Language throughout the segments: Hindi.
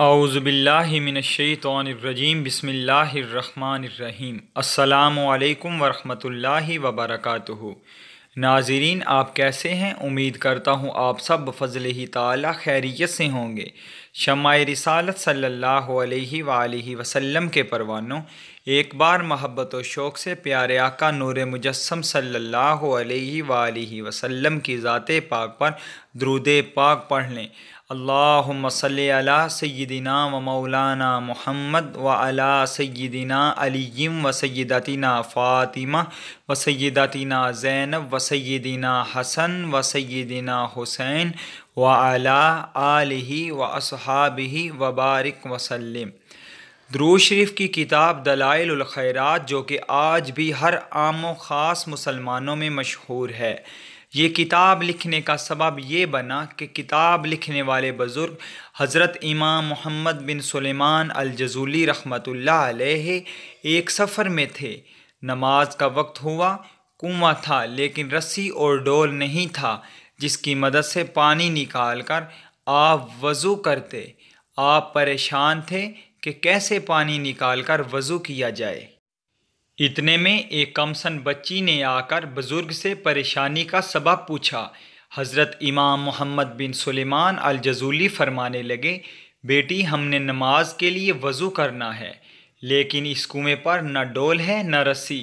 आउज़बिल्लिमिनशैतरजीम बसमीम अल्लाम वरहमतुल्लाहि वबरक़ नाजरीन आप कैसे हैं उम्मीद करता हूँ आप सब फजल ही ताला खैरियत से होंगे शमाय रिसालत सल्ला अलैहि के परवानों एक बार महब्बत व शौक़ से प्यारे आका नूर मुजस्म सल्ला वसम की ज़ात पाक पर द्रुद पाक पढ़ लें अल्लाहुम्म सल्लि अला सय्यिदिना व मौलाना मोहम्मद व अला सय्यिदिना अलीम व सय्यदातिना फ़ातिमा व सय्यदातिना ज़ैनब व सय्यदिना हसन व सय्यदिना हुसैन व अला आलिही व असहाबिही व बारिक वसल्लम दरूज शरीफ की किताब दलाइल खैरात जो कि आज भी हर आम ख़ास मुसलमानों में मशहूर है ये किताब लिखने का सबब ये बना कि किताब लिखने वाले बुज़ुर्ग हज़रत इमाम मोहम्मद बिन सलेमान जजूली रहमत एक सफ़र में थे नमाज का वक्त हुआ कुआ था लेकिन रस्सी और डोल नहीं था जिसकी मदद से पानी निकाल कर आप वज़ू करते आप परेशान थे कि कैसे पानी निकाल कर वज़ू किया जाए इतने में एक कमसन बच्ची ने आकर बुज़ुर्ग से परेशानी का सबब पूछा हज़रत इमाम मोहम्मद बिन सुलेमान अल जजूली फरमाने लगे बेटी हमने नमाज के लिए वज़ू करना है लेकिन इस कुएँ पर न डोल है न रस्सी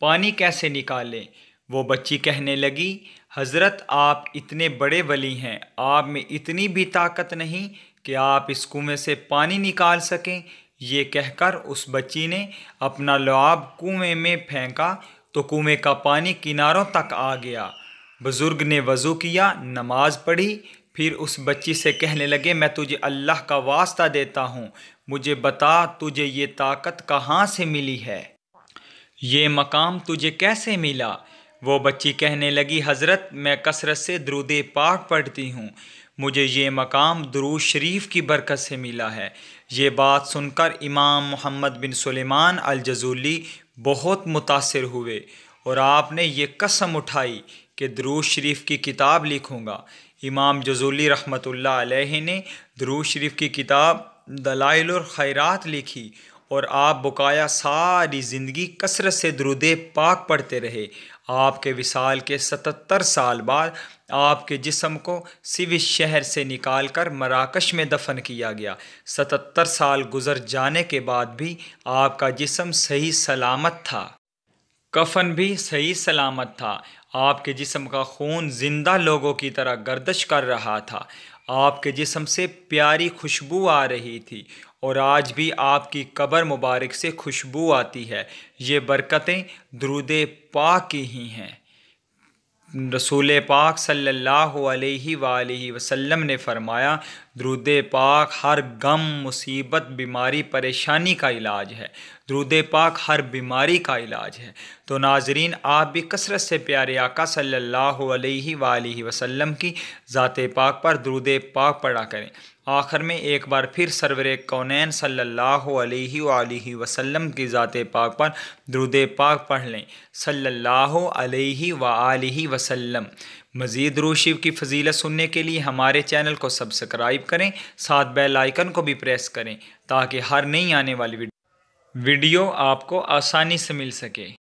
पानी कैसे निकालें वो बच्ची कहने लगी हज़रत आप इतने बड़े वली हैं आप में इतनी भी ताकत नहीं कि आप इस कुएँ से पानी निकाल सकें ये कहकर उस बच्ची ने अपना लुआब कुएं में फेंका तो कुएं का पानी किनारों तक आ गया बुज़ुर्ग ने वज़ू किया नमाज पढ़ी फिर उस बच्ची से कहने लगे मैं तुझे अल्लाह का वास्ता देता हूँ मुझे बता तुझे ये ताकत कहाँ से मिली है ये मकाम तुझे कैसे मिला वो बच्ची कहने लगी हज़रत मैं कसरत से द्रूदे पाक पढ़ती हूँ मुझे ये मकाम दरूज शरीफ की बरकत से मिला है ये बात सुनकर इमाम मोहम्मद बिन सुलेमान अलजजूली बहुत मुतासर हुए और आपने ये कसम उठाई कि दरूज शरीफ की किताब लिखूँगा इमाम जजूली रहमत ने दरूज शरीफ की किताब दलाइल खैरात लिखी और आप बकाया सारी ज़िंदगी कसरत से दरुद पाक पढ़ते रहे आपके विशाल के सतर साल बाद आपके जिसम को सिविस शहर से निकाल कर मराकश में दफन किया गया सतर साल गुजर जाने के बाद भी आपका जिसम सही सलामत था कफन भी सही सलामत था आपके जिसम का खून ज़िंदा लोगों की तरह गर्दश कर रहा था आपके जिसम से प्यारी खुशबू आ रही थी और आज भी आपकी कब्र मुबारक से खुशबू आती है ये बरकतें द्रुद पाक की ही हैं रसूल पाक सल्लल्लाहु अलैहि वसल्लम ने फरमाया द्रुद पाक हर गम मुसीबत बीमारी परेशानी का इलाज है द्रुद पाक हर बीमारी का इलाज है तो नाजरीन आप भी कसरत से प्यारे आका सल्लल्लाहु अलैहि वसल्लम की ज़ात पाक पर द्रुद पाक पढ़ा करें आखिर में एक बार फिर सरवर कौनैन सल्लल्लाहु अलैहि वसल्लम की ज़ात पाक पर द्रुद पाक पढ़ लें सल्ला वसम मज़ीद रूशिव की फजीलत सुनने के लिए हमारे चैनल को सब्सक्राइब करें साथ बेल आइकन को भी प्रेस करें ताकि हर नई आने वाली वीडियो आपको आसानी से मिल सके